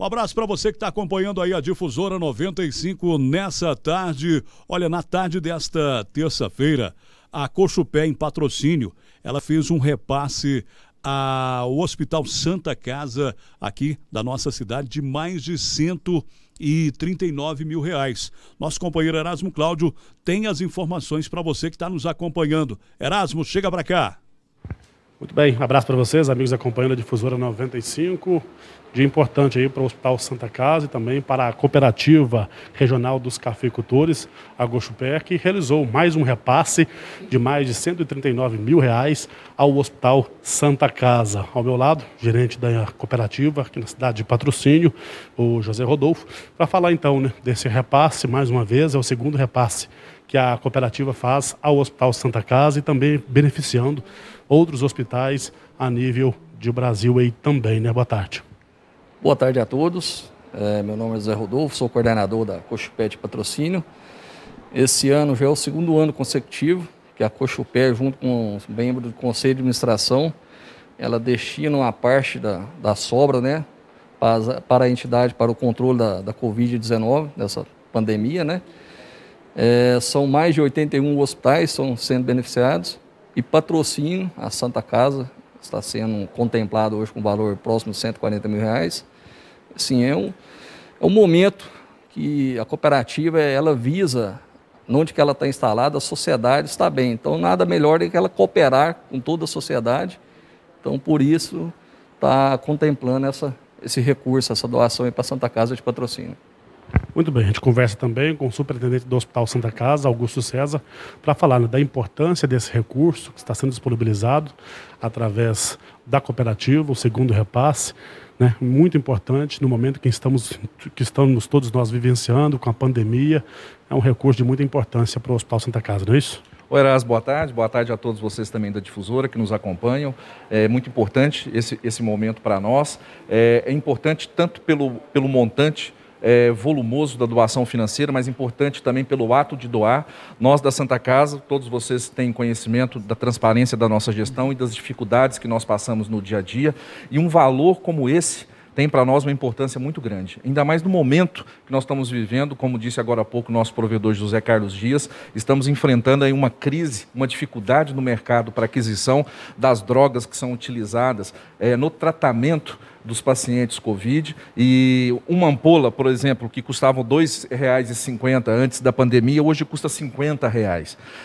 Um abraço para você que está acompanhando aí a Difusora 95 nessa tarde. Olha, na tarde desta terça-feira, a Cochupé, em patrocínio, ela fez um repasse ao Hospital Santa Casa, aqui da nossa cidade, de mais de 139 mil reais. Nosso companheiro Erasmo Cláudio tem as informações para você que está nos acompanhando. Erasmo, chega para cá. Muito bem, um abraço para vocês, amigos acompanhando a Difusora 95. Dia importante aí para o Hospital Santa Casa e também para a Cooperativa Regional dos Cafeicultores, a Gochupé, que realizou mais um repasse de mais de 139 mil reais ao Hospital Santa Casa. Ao meu lado, gerente da cooperativa aqui na cidade de Patrocínio, o José Rodolfo, para falar então né, desse repasse, mais uma vez, é o segundo repasse que a cooperativa faz ao Hospital Santa Casa e também beneficiando outros hospitais a nível de Brasil aí também, né? Boa tarde. Boa tarde a todos. É, meu nome é José Rodolfo, sou coordenador da de Patrocínio. Esse ano já é o segundo ano consecutivo que a Cochupé, junto com os membros do Conselho de Administração, ela destina uma parte da, da sobra, né? Para, para a entidade, para o controle da, da Covid-19, dessa pandemia, né? É, são mais de 81 hospitais são sendo beneficiados e patrocínio, a Santa Casa está sendo contemplado hoje com valor próximo de 140 mil reais. Assim, é um, é um momento que a cooperativa ela visa, onde que ela está instalada, a sociedade está bem. Então, nada melhor do que ela cooperar com toda a sociedade. Então, por isso, está contemplando essa, esse recurso, essa doação para a Santa Casa de patrocínio. Muito bem, a gente conversa também com o superintendente do Hospital Santa Casa, Augusto César, para falar né, da importância desse recurso que está sendo disponibilizado através da cooperativa, o segundo repasse, né, muito importante no momento que estamos, que estamos todos nós vivenciando com a pandemia, é um recurso de muita importância para o Hospital Santa Casa, não é isso? Oi, Eras, boa tarde. Boa tarde a todos vocês também da Difusora que nos acompanham. É muito importante esse, esse momento para nós. É, é importante tanto pelo, pelo montante é, volumoso da doação financeira, mas importante também pelo ato de doar. Nós da Santa Casa, todos vocês têm conhecimento da transparência da nossa gestão e das dificuldades que nós passamos no dia a dia, e um valor como esse tem para nós uma importância muito grande. Ainda mais no momento que nós estamos vivendo, como disse agora há pouco nosso provedor José Carlos Dias, estamos enfrentando aí uma crise, uma dificuldade no mercado para aquisição das drogas que são utilizadas é, no tratamento dos pacientes Covid e uma ampola, por exemplo, que custava R$ 2,50 antes da pandemia, hoje custa R$ 50.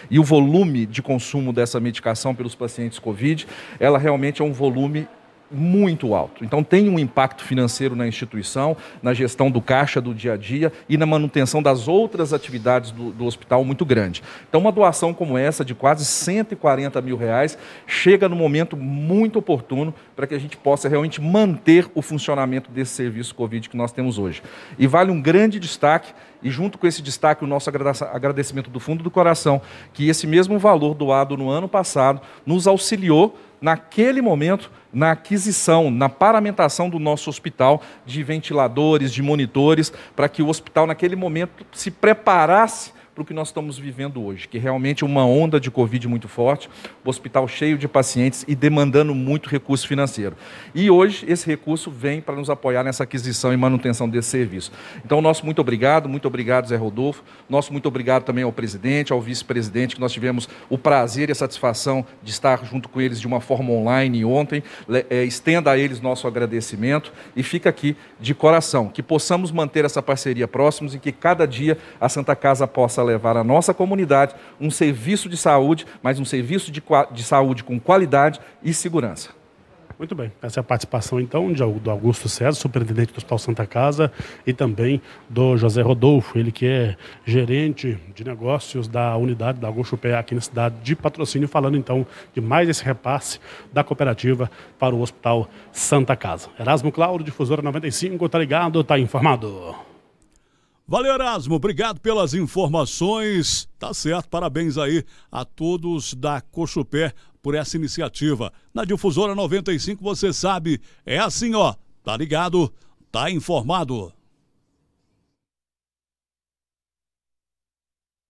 E o volume de consumo dessa medicação pelos pacientes Covid, ela realmente é um volume muito alto. Então tem um impacto financeiro na instituição, na gestão do caixa do dia a dia e na manutenção das outras atividades do, do hospital muito grande. Então uma doação como essa de quase 140 mil reais chega no momento muito oportuno para que a gente possa realmente manter o funcionamento desse serviço Covid que nós temos hoje. E vale um grande destaque e junto com esse destaque o nosso agradecimento do fundo do coração que esse mesmo valor doado no ano passado nos auxiliou naquele momento, na aquisição, na paramentação do nosso hospital de ventiladores, de monitores, para que o hospital, naquele momento, se preparasse para o que nós estamos vivendo hoje, que realmente é uma onda de Covid muito forte, o hospital cheio de pacientes e demandando muito recurso financeiro. E hoje esse recurso vem para nos apoiar nessa aquisição e manutenção desse serviço. Então, nosso muito obrigado, muito obrigado, Zé Rodolfo, nosso muito obrigado também ao presidente, ao vice-presidente, que nós tivemos o prazer e a satisfação de estar junto com eles de uma forma online ontem. É, estenda a eles nosso agradecimento e fica aqui de coração, que possamos manter essa parceria próximos e que cada dia a Santa Casa possa levar à nossa comunidade um serviço de saúde, mas um serviço de, de saúde com qualidade e segurança. Muito bem. Essa é a participação, então, de, do Augusto César, superintendente do Hospital Santa Casa, e também do José Rodolfo, ele que é gerente de negócios da unidade da Augusto Pé aqui na cidade de patrocínio, falando, então, de mais esse repasse da cooperativa para o Hospital Santa Casa. Erasmo Claudio, Difusora 95, tá ligado, tá informado. Valeu, Erasmo. Obrigado pelas informações. Tá certo. Parabéns aí a todos da Cochupé por essa iniciativa. Na Difusora 95, você sabe, é assim, ó. Tá ligado? Tá informado.